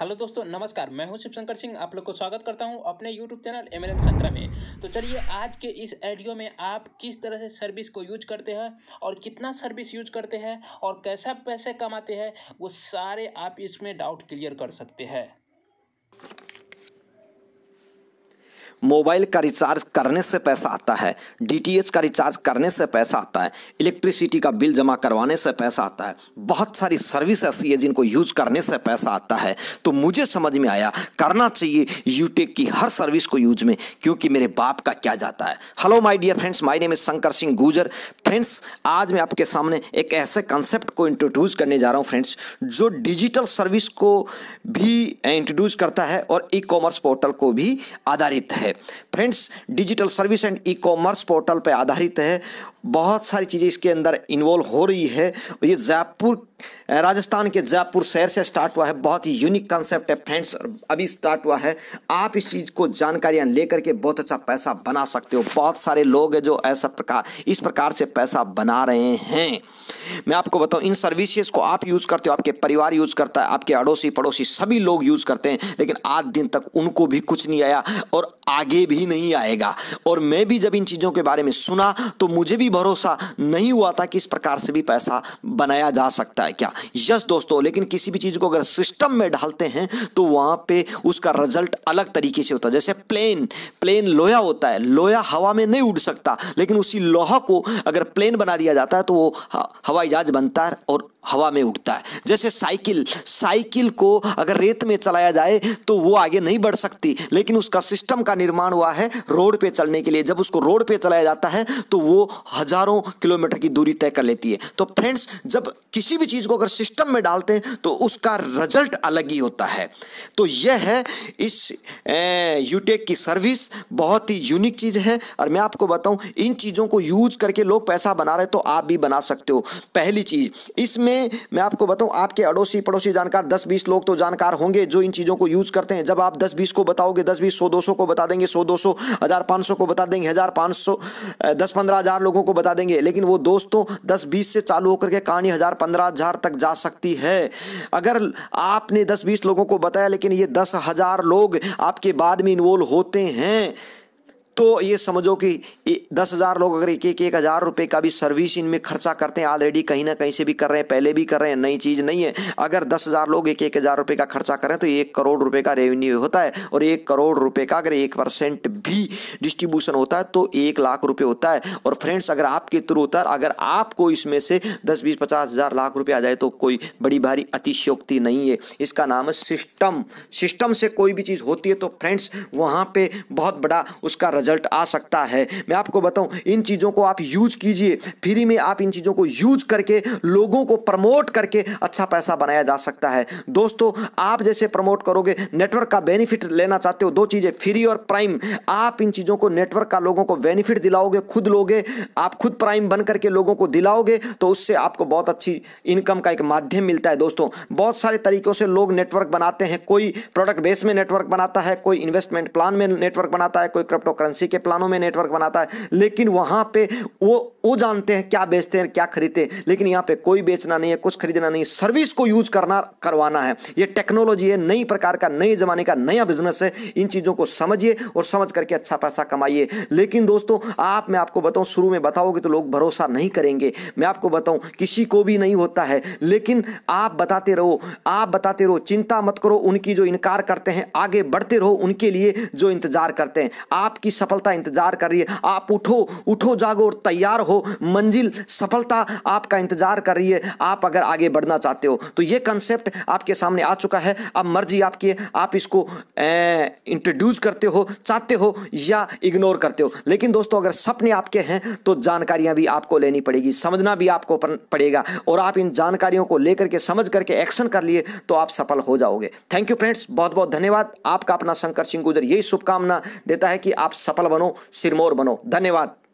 hello दोस्तों नमस्कार मैं हूं शिवशंकर सिंह आप लोग को स्वागत करता हूं अपने यूट्यूब चैनल एम एल संतरा में तो चलिए आज के इस एडियो में आप किस तरह से सर्विस को यूज करते हैं और कितना सर्विस यूज करते हैं और कैसा पैसे कमाते हैं वो सारे आप इसमें डाउट क्लियर कर सकते हैं मोबाइल का रिचार्ज करने से पैसा आता है डीटीएच का रिचार्ज करने से पैसा आता है इलेक्ट्रिसिटी का बिल जमा करवाने से पैसा आता है बहुत सारी सर्विस ऐसी है जिनको यूज करने से पैसा आता है तो मुझे समझ में आया करना चाहिए यूटेक e की हर सर्विस को यूज में क्योंकि मेरे बाप का क्या जाता है hello my dear friends my name Shankar Singh Gujar friends आज मैं आपके सामने एक ऐसे कंसेप्ट को इंट्रोड्यूस करने जा रहा हूँ फ्रेंड्स जो डिजिटल सर्विस को भी इंट्रोड्यूस करता है और ई कॉमर्स पोर्टल को भी आधारित है है friends digital service and e commerce portal पर आधारित है बहुत सारी चीज़ें इसके अंदर इन्वॉल्व हो रही है और ये जयपुर राजस्थान के जयपुर शहर से स्टार्ट हुआ है बहुत ही यूनिक कॉन्सेप्ट है फ्रेंड्स अभी स्टार्ट हुआ है आप इस चीज़ को जानकारियां लेकर के बहुत अच्छा पैसा बना सकते हो बहुत सारे लोग हैं जो ऐसा प्रकार इस प्रकार से पैसा बना रहे हैं मैं आपको बताऊं इन सर्विसेज को आप यूज़ करते हो आपके परिवार यूज़ करता है आपके अड़ोसी पड़ोसी सभी लोग यूज़ करते हैं लेकिन आज दिन तक उनको भी कुछ नहीं आया और आगे भी नहीं आएगा और मैं भी जब इन चीज़ों के बारे में सुना तो मुझे भी भरोसा नहीं हुआ था कि इस प्रकार से भी पैसा बनाया जा सकता है है क्या यस दोस्तों लेकिन किसी भी चीज़ को अगर सिस्टम में डालते हैं तो वहाँ पे उसका रिजल्ट अलग तरीके से होता है जैसे प्लेन प्लेन लोहा होता है लोहा हवा में नहीं उड़ सकता लेकिन उसी लोहा को अगर प्लेन बना दिया जाता है तो वो हवाई जहाज बनता है और हवा में उठता है जैसे साइकिल साइकिल को अगर रेत में चलाया जाए तो वो आगे नहीं बढ़ सकती लेकिन उसका सिस्टम का निर्माण हुआ है रोड पे चलने के लिए जब उसको रोड पे चलाया जाता है तो वो हजारों किलोमीटर की दूरी तय कर लेती है तो फ्रेंड्स जब किसी भी चीज़ को अगर सिस्टम में डालते हैं तो उसका रिजल्ट अलग ही होता है तो यह है इस यूटेक e की सर्विस बहुत ही यूनिक चीज़ है और मैं आपको बताऊँ इन चीज़ों को यूज करके लोग पैसा बना रहे तो आप भी बना सकते हो पहली चीज़ इसमें हैं मैं आपको बताऊं आपके अड़ोसी पड़ोसी जानकार दस बीस लोग तो जानकार होंगे जो इन चीज़ों को यूज करते हैं जब आप दस बीस को बताओगे दस बीस सौ दो सौ को बता देंगे सौ दो सौ हज़ार पाँच सौ को बता देंगे हज़ार पाँच सौ दस पंद्रह हज़ार लोगों को बता देंगे लेकिन वो दोस्तों दस बीस से चालू होकर के कहानी हज़ार पंद्रह हज़ार तक जा सकती है अगर आपने दस बीस लोगों को बताया लेकिन ये दस हज़ार लोग आपके बाद में इन्वॉल्व होते हैं तो ये समझो कि दस हज़ार लोग अगर एक एक एक हज़ार रुपये का भी सर्विस इनमें खर्चा करते हैं ऑलरेडी कहीं ना कहीं से भी कर रहे हैं पहले भी कर रहे हैं नई चीज़ नहीं है अगर दस हज़ार लोग एक एक हज़ार रुपये का खर्चा करें तो एक करोड़ रुपये का रेवेन्यू होता है और एक करोड़ रुपये का अगर एक परसेंट भी डिस्ट्रीब्यूशन होता है तो एक लाख रुपये होता है और फ्रेंड्स अगर आपके थ्रू होता है अगर आपको इसमें से दस बीस पचास हज़ार लाख रुपये आ जाए तो कोई बड़ी भारी अतिशयोक्ति नहीं है इसका नाम है सिस्टम सिस्टम से कोई भी चीज़ होती है तो फ्रेंड्स वहाँ पर बहुत बड़ा उसका रिजल्ट आ सकता है मैं आपको बताऊं इन चीज़ों को आप यूज कीजिए फ्री में आप इन चीज़ों को यूज करके लोगों को प्रमोट करके अच्छा पैसा बनाया जा सकता है दोस्तों आप जैसे प्रमोट करोगे नेटवर्क का बेनिफिट लेना चाहते हो दो चीज़ें फ्री और प्राइम आप इन चीज़ों को नेटवर्क का लोगों को बेनिफिट दिलाओगे खुद लोगे आप खुद प्राइम बन करके लोगों को दिलाओगे तो उससे आपको बहुत अच्छी इनकम का एक माध्यम मिलता है दोस्तों बहुत सारे तरीक़ों से लोग नेटवर्क बनाते हैं कोई प्रोडक्ट बेस में नेटवर्क बनाता है कोई इन्वेस्टमेंट प्लान में नेटवर्क बनाता है कोई क्रिप्टो करेंसी करेंसी के प्लानों में नेटवर्क बनाता है लेकिन वहाँ पे वो वो जानते हैं क्या बेचते हैं क्या खरीदते हैं लेकिन यहाँ पे कोई बेचना नहीं है कुछ खरीदना नहीं है सर्विस को यूज करना करवाना है ये टेक्नोलॉजी है नई प्रकार का नए जमाने का नया बिजनेस है इन चीज़ों को समझिए और समझ करके अच्छा पैसा कमाइए लेकिन दोस्तों आप मैं आपको बताऊँ शुरू में बताओगे तो लोग भरोसा नहीं करेंगे मैं आपको बताऊँ किसी को भी नहीं होता है लेकिन आप बताते रहो आप बताते रहो चिंता मत करो उनकी जो इनकार करते हैं आगे बढ़ते रहो उनके लिए जो इंतजार करते हैं आपकी सफलता इंतजार कर रही है आप उठो उठो जागो और तैयार हो मंजिल सफलता आपका इंतजार कर रही है आप अगर आगे बढ़ना चाहते हो तो ये कंसेप्ट आपके सामने आ चुका है अब मर्जी आपकी आप इसको इंट्रोड्यूस करते हो चाहते हो या इग्नोर करते हो लेकिन दोस्तों अगर सपने आपके हैं तो जानकारियां भी आपको लेनी पड़ेगी समझना भी आपको पड़ेगा और आप इन जानकारियों को लेकर के समझ करके एक्शन कर लिए तो आप सफल हो जाओगे थैंक यू फ्रेंड्स बहुत बहुत धन्यवाद आपका अपना शंकर सिंह गुजर यही शुभकामना देता है कि आप सफल बनो सिरमौर बनो धन्यवाद